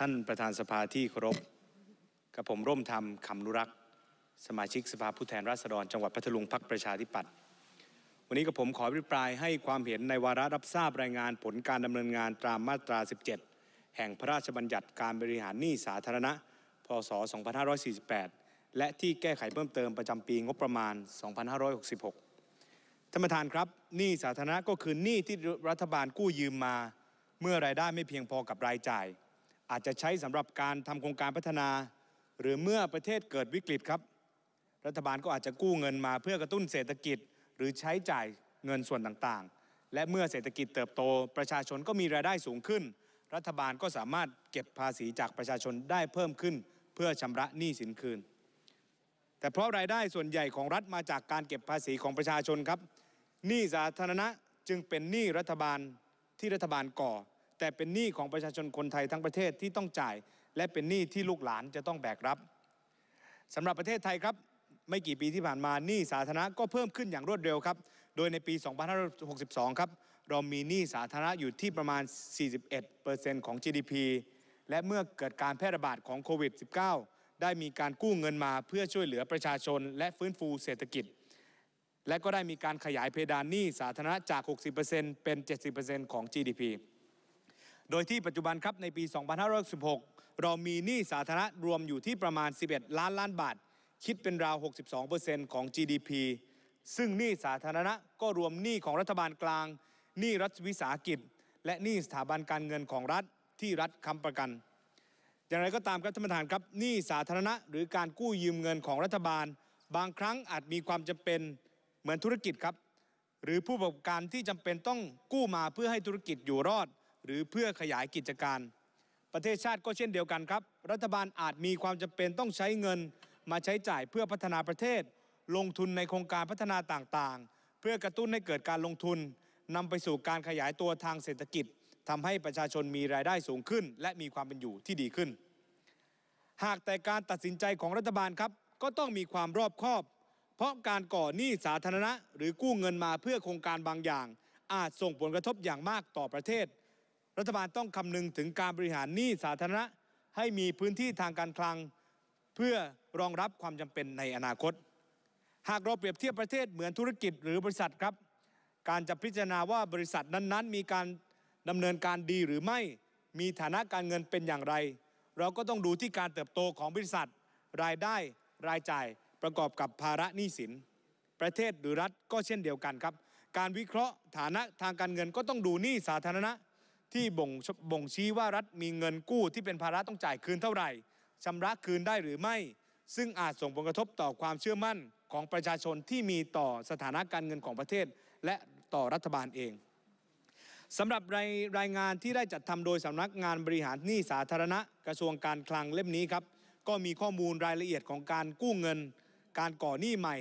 ท่านประธานสภาที่เคารพกับผมร่วมทำคำนุรักษ์สมาชิกสภาผู้แทนราษฎรจังหวัดพัทลุงพักประชาธิปัตย์วันนี้กับผมขออภิปรายให้ความเห็นในวาระรับทราบรายงานผลการดำเนินงานตามมาตรา 17 แห่งพระราชบัญญัติการบริหารหนี้สาธารณะพศ 2548 และที่แก้ไขเพิ่มเติมประจำปีงบประมาณ 2566ท่านประธานครับหนี้สาธารณะก็คือหนี้ที่รัฐบาลกู้ยืมมา เมื่อรายได้ไม่เพียงพอกับรายจ่ายอาจจะใช้สำหรับการทำโครงการพัฒนาหรือเมื่อประเทศเกิดวิกฤตครับ รัฐบาลก็อาจจะกู้เงินมาเพื่อกระตุ้นเศรษฐกิจหรือใช้จ่ายเงินส่วนต่างๆ และเมื่อเศรษฐกิจเติบโต ประชาชนก็มีรายได้สูงขึ้น รัฐบาลก็สามารถเก็บภาษีจากประชาชนได้เพิ่มขึ้น เพื่อชำระหนี้สินคืนแต่เพราะรายได้ส่วนใหญ่ของรัฐมาจากการเก็บภาษีของประชาชนครับหนี้สาธารณะจึงเป็นหนี้รัฐบาลที่รัฐบาลก่อแต่เป็นหนี้ของประชาชนคนไทยทั้งประเทศที่ต้องจ่าย และเป็นหนี้ที่ลูกหลานจะต้องแบกรับ สำหรับประเทศไทยครับ ไม่กี่ปีที่ผ่านมาหนี้สาธารณะก็เพิ่มขึ้นอย่างรวดเร็วครับ โดยในปี 2562 ครับ เรามีหนี้สาธารณะอยู่ที่ประมาณ 41%ของ GDP และเมื่อเกิดการแพร่ระบาดของโควิด -19 ได้มีการกู้เงินมาเพื่อช่วยเหลือประชาชนและฟื้นฟูเศรษฐกิจ และก็ได้มีการขยายเพดานหนี้สาธารณะจาก 60%เป็น 70%ของ GDP โดยที่ปัจจุบันครับในปี 2566 เรามีหนี้สาธารณะรวมอยู่ที่ประมาณ 11 ล้านล้านบาท คิดเป็นราว 62%ของ GDP ซึ่งหนี้สาธารณะก็รวมหนี้ของรัฐบาลกลาง หนี้รัฐวิสาหกิจ และหนี้สถาบันการเงินของรัฐที่รัฐค้ำประกัน อย่างไรก็ตามครับท่านประธานครับหนี้สาธารณะหรือการกู้ยืมเงินของรัฐบาล บางครั้งอาจมีความจำเป็นเหมือนธุรกิจครับ หรือผู้ประกอบการที่จำเป็นต้องกู้มาเพื่อให้ธุรกิจอยู่รอดหรือเพื่อขยายกิจการ ประเทศชาติก็เช่นเดียวกันครับ รัฐบาลอาจมีความจำเป็นต้องใช้เงิน มาใช้จ่ายเพื่อพัฒนาประเทศ ลงทุนในโครงการพัฒนาต่างๆ เพื่อกระตุ้นให้เกิดการลงทุนนำไปสู่การขยายตัวทางเศรษฐกิจทำให้ประชาชนมีรายได้สูงขึ้น และมีความเป็นอยู่ที่ดีขึ้น หากแต่การตัดสินใจของรัฐบาลครับ ก็ต้องมีความรอบคอบ เพราะการก่อหนี้สาธารณะ หรือกู้เงินมาเพื่อโครงการบางอย่าง อาจส่งผลกระทบอย่างมากต่อประเทศรัฐบาลต้องคำนึงถึงการบริหารหนี้สาธารณะให้มีพื้นที่ทางการคลัง เพื่อรองรับความจำเป็นในอนาคต หากเราเปรียบเทียบประเทศเหมือนธุรกิจหรือบริษัทครับ การจะพิจารณาว่าบริษัทนั้น ๆ มีการดำเนินการดีหรือไม่มีฐานะการเงินเป็นอย่างไร เราก็ต้องดูที่การเติบโตของบริษัท รายได้รายจ่ายประกอบกับภาระหนี้สินประเทศหรือรัฐก็เช่นเดียวกันครับ การวิเคราะห์ฐานะทางการเงินก็ต้องดูหนี้สาธารณะที่บ่งบ่งชี้ว่ารัฐมีเงินกู้ที่เป็นภาระต้องจ่ายคืนเท่าไหร่ชำระคืนได้หรือไม่ ซึ่งอาจส่งผลกระทบต่อความเชื่อมั่นของประชาชนที่มีต่อสถานะการเงินของประเทศ และต่อรัฐบาลเองสำหรับรายรายงานที่ได้จัดทำโดยสำนักงานบริหารหนี้สาธารณะ กระทรวงการคลังเล่มนี้ครับก็มีข้อมูลรายละเอียดของการกู้เงิน การก่อหนี้ใหม่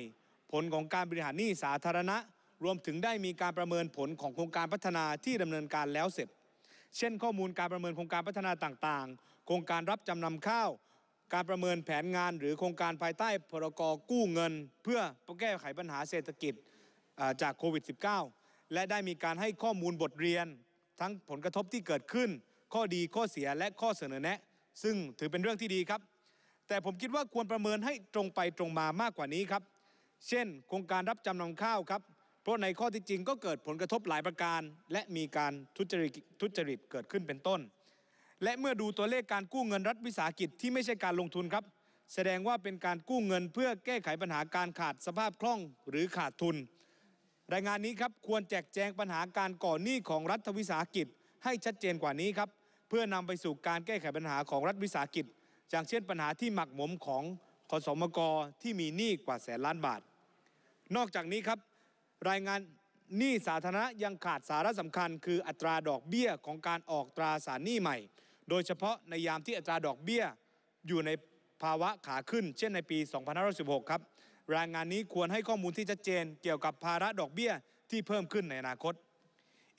ผลของการบริหารหนี้สาธารณะ รวมถึงได้มีการประเมินผลของโครงการพัฒนาที่ดำเนินการแล้วเสร็จเช่นข้อมูลการประเมินโครงการพัฒนาต่างๆ โครงการรับจำนำข้าว การประเมินแผนงานหรือโครงการภายใต้พรกกู้เงินเพื่อแก้ไขปัญหาเศรษฐกิจจากโควิด -19 และได้มีการให้ข้อมูลบทเรียน ทั้งผลกระทบที่เกิดขึ้น ข้อดีข้อเสียและข้อเสนอแนะ ซึ่งถือเป็นเรื่องที่ดีครับ แต่ผมคิดว่าควรประเมินให้ตรงไปตรงมามากกว่านี้ครับ เช่น โครงการรับจำนำข้าวครับเพราะในข้อที่จริงก็เกิดผลกระทบหลายประการ และมีการทุจริตทุจริตเกิดขึ้นเป็นต้น และเมื่อดูตัวเลขการกู้เงินรัฐวิสาหกิจที่ไม่ใช่การลงทุนครับ แสดงว่าเป็นการกู้เงินเพื่อแก้ไขปัญหาการขาดสภาพคล่องหรือขาดทุน รายงานนี้ครับควรแจกแจงปัญหาการก่อหนี้ของรัฐวิสาหกิจ ให้ชัดเจนกว่านี้ครับเพื่อนำไปสู่การแก้ไขปัญหาของรัฐวิสาหกิจอย่างเช่น ปัญหาที่หมักหมมของขสมกที่มีหนี้กว่าแสนล้านบาท นอกจากนี้ครับรายงานหนี้สาธารณะยังขาดสาระสำคัญ คืออัตราดอกเบี้ยของการออกตราสารหนี้ใหม่ โดยเฉพาะในยามที่อัตราดอกเบี้ยอยู่ในภาวะขาขึ้น เช่นในปี 2516ครับรายงานนี้ควรให้ข้อมูลที่ชัดเจนเกี่ยวกับภาระดอกเบี้ยที่เพิ่มขึ้นในอนาคต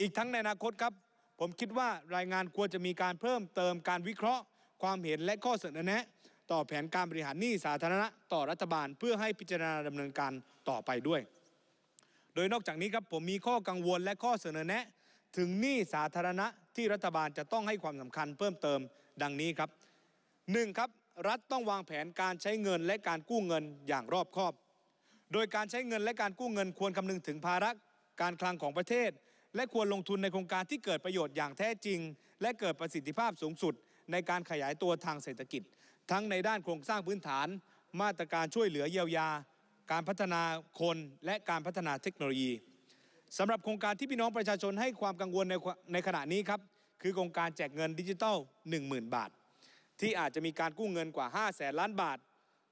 อีกทั้งในอนาคตครับ ผมคิดว่ารายงานควรจะมีการเพิ่มเติมการวิเคราะห์ ความเห็นและข้อเสนอแนะ ต่อแผนการบริหารหนี้สาธารณะต่อรัฐบาลเพื่อให้พิจารณาดำเนินการต่อไปด้วยโดยนอกจากนี้ครับผมมีข้อกังวลและข้อเสนอแนะ ถึงหนี้สาธารณะที่รัฐบาลจะต้องให้ความสำคัญเพิ่มเติมดังนี้ครับ 1. ครับรัฐต้องวางแผนการใช้เงินและการกู้เงินอย่างรอบคอบ โดยการใช้เงินและการกู้เงินควรคำนึงถึงภาระการคลังของประเทศ และควรลงทุนในโครงการที่เกิดประโยชน์อย่างแท้จริง และเกิดประสิทธิภาพสูงสุดในการขยายตัวทางเศรษฐกิจ ทั้งในด้านโครงสร้างพื้นฐาน มาตรการช่วยเหลือเยียวยาการพัฒนาคนและการพัฒนาเทคโนโลยีสำหรับโครงการที่พี่น้องประชาชนให้ความกังวลในในขณะนี้ครับ คือโครงการแจกเงินดิจิทัล10,000 บาท ที่อาจจะมีการกู้เงินกว่า 5 0 0แสนล้านบาท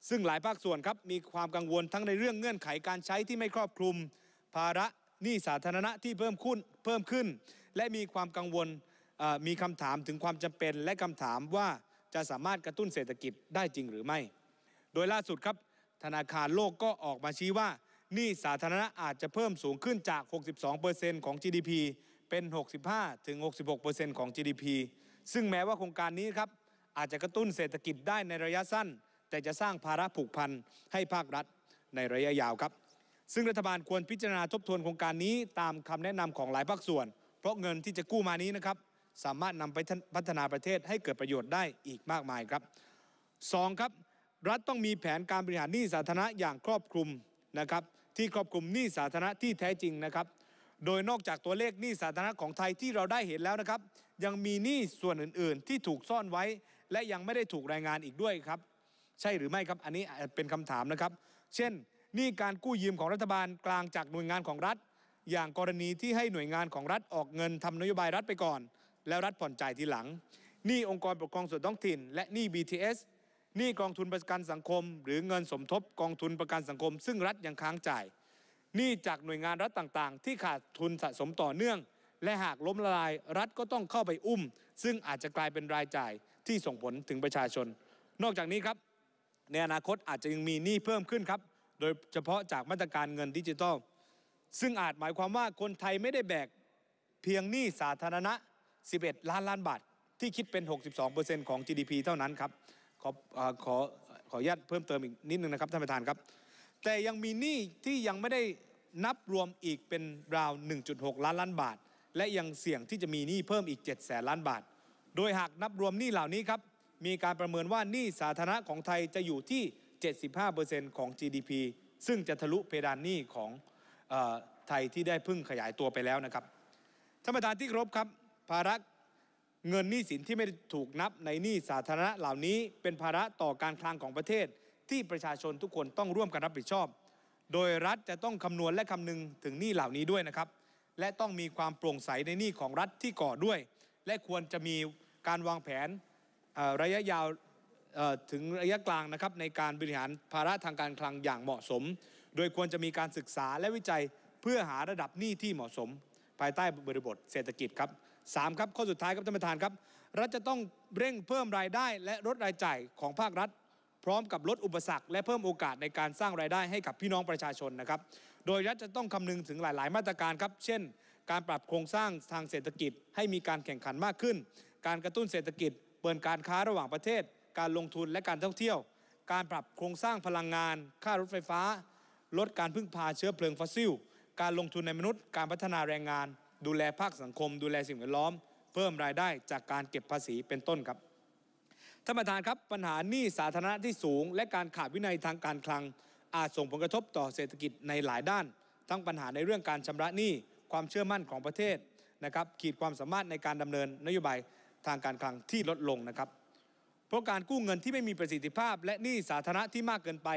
ซึ่งหลายภาคส่วนครับ มีความกังวลทั้งในเรื่องเงื่อนไขการใช้ที่ไม่ครอบคลุม ภาระหนี้สาธารณะที่เพิ่มขึ้นเพิ่มขึ้น และมีความกังวลมีคำถามถึงความจำเป็นและคำถามว่าจะสามารถกระตุ้นเศรษฐกิจได้จริงหรือไม่ โดยล่าสุดครับธนาคารโลกก็ออกมาชี้ว่าหนี้สาธารณะอาจจะเพิ่มสูงขึ้นจาก 62%ของ GDP เป็น 65-66%ของ GDP ซึ่งแม้ว่าโครงการนี้ครับอาจจะกระตุ้นเศรษฐกิจได้ในระยะสั้น แต่จะสร้างภาระผูกพันให้ภาครัฐในระยะยาวครับ ซึ่งรัฐบาลควรพิจารณาทบทวนโครงการนี้ตามคำแนะนำของหลายภาคส่วน เพราะเงินที่จะกู้มานี้นะครับสามารถนำไปพัฒนาประเทศให้เกิดประโยชน์ได้อีกมากมายครับ2ครับรัฐต้องมีแผนการบริหารหนี้สาธารณะ อย่างครอบคลุมนะครับที่ครอบคลุมหนี้สาธารณะที่แท้จริงนะครับ โดยนอกจากตัวเลขหนี้สาธารณะของไทยที่เราได้เห็นแล้วนะครับยังมีหนี้ส่วนอื่น ๆ ที่ถูกซ่อนไว้ และยังไม่ได้ถูกรายงานอีกด้วยครับใช่หรือไม่ครับอันนี้เป็นคำถามนะครับ เช่นหนี้การกู้ยืมของรัฐบาลกลางจากหน่วยงานของรัฐ อย่างกรณีที่ให้หน่วยงานของรัฐออกเงินทำนโยบายรัฐไปก่อน แล้วรัฐผ่อนจ่ายทีหลังหนี้องค์กรปกครองส่วนท้องถิ่น และหนี้ BTS หนี้กองทุนประกันสังคม หรือเงินสมทบกองทุนประกันสังคม ซึ่งรัฐยังค้างจ่ายหนี้จากหน่วยงานรัฐต่างๆ ที่ขาดทุนสะสมต่อเนื่อง และหากล้มละลายรัฐก็ต้องเข้าไปอุ้ม ซึ่งอาจจะกลายเป็นรายจ่ายที่ส่งผลถึงประชาชน นอกจากนี้ครับ ในอนาคตอาจจะยังมีหนี้เพิ่มขึ้นครับ โดยเฉพาะจากมาตรการเงินดิจิทัลซึ่งอาจหมายความว่าคนไทยไม่ได้แบก เพียงหนี้สาธารณะ 11 ล้านล้านบาทที่คิดเป็น 62%ของ GDP เท่านั้นครับขอขอขออนุญาตเพิ่มเติมอีกนิดนึงนะครับท่านประธานครับแต่ยังมีหนี้ที่ยังไม่ได้นับรวมอีกเป็นราว 1.6 ล้านล้านบาท และยังเสี่ยงที่จะมีหนี้เพิ่มอีก7แสนล้านบาท โดยหากนับรวม หนี้เหล่านี้ครับมีการประเมินว่าหนี้สาธารณะของไทยจะอยู่ที่ 75%ของ GDP ซึ่งจะทะลุเพดานหนี้ของไทยที่ได้พึ่งขยายตัวไปแล้วนะครับท่านประธานที่ครบครับภาระเงินหนี้สินที่ไม่ถูกนับในหนี้สาธารณะเหล่านี้เป็นภาระต่อการคลังของประเทศ ที่ประชาชนทุกคนต้องร่วมกันรับผิดชอบ โดยรัฐจะต้องคำนวณและคำนึงถึงหนี้เหล่านี้ด้วยนะครับและต้องมีความโปร่งใสในหนี้ของรัฐที่ก่อด้วย และควรจะมีการวางแผนระยะยาวถึงระยะกลางนะครับในการบริหารภาระทางการคลังอย่างเหมาะสม โดยควรจะมีการศึกษาและวิจัยเพื่อหาระดับหนี้ที่เหมาะสม ภายใต้บริบท เศรษฐกิจครับ3 ครับข้อสุดท้ายครับท่านประธานครับรัฐจะต้องเร่งเพิ่มรายได้และลดรายจ่ายของภาครัฐ พร้อมกับลดอุปสรรค และเพิ่มโอกาสในการสร้างรายได้ให้กับพี่น้องประชาชนนะครับโดยรัฐจะต้องคำนึงถึงหลาย ๆ มาตรการครับเช่น การปรับโครงสร้างทางเศรษฐกิจ ให้มีการแข่งขันมากขึ้น การกระตุ้นเศรษฐกิจ เปิดการค้าระหว่างประเทศ การลงทุนและการท่องเที่ยว การปรับโครงสร้างพลังงานค่ารถไฟฟ้า ลดการพึ่งพาเชื้อเพลิงฟอสซิล การลงทุนในมนุษย์การพัฒนาแรงงานดูแลภาคสังคมดูแลสิ่งแวดล้อม เพิ่มรายได้จากการเก็บภาษีเป็นต้นครับท่านประธานครับปัญหาหนี้สาธารณะที่สูง และการขาดวินัยทางการคลัง อาจส่งผลกระทบต่อเศรษฐกิจในหลายด้าน ทั้งปัญหาในเรื่องการชำระหนี้ความเชื่อมั่นของประเทศนะครับ ขีดความสามารถในการดำเนินนโยบายทางการคลังที่ลดลงนะครับเพราะการกู้เงินที่ไม่มีประสิทธิภาพและหนี้สาธารณะที่มากเกินไป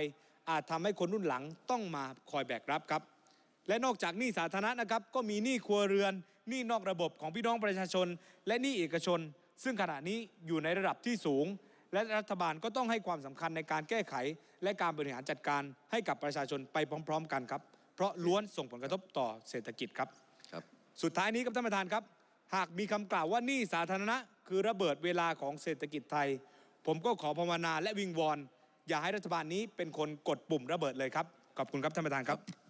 อาจทำให้คนรุ่นหลังต้องมาคอยแบกรับครับและนอกจากหนี้สาธารณะนะครับ ก็มีหนี้ครัวเรือนหนี้นอกระบบของพี่น้องประชาชน และหนี้เอกชน ซึ่งขณะนี้อยู่ในระดับที่สูง และรัฐบาลก็ต้องให้ความสำคัญในการแก้ไข และการบริหารจัดการให้กับประชาชนไปพร้อมๆ กันครับ เพราะล้วนส่งผลกระทบต่อเศรษฐกิจครับครับ สุดท้ายนี้ครับท่านประธานครับ หากมีคำกล่าวว่าหนี้สาธารณะคือระเบิดเวลาของเศรษฐกิจไทย ผมก็ขอภาวนาและวิงวอนอย่าให้รัฐบาลนี้เป็นคนกดปุ่มระเบิดเลยครับขอบคุณครับท่านประธานครับ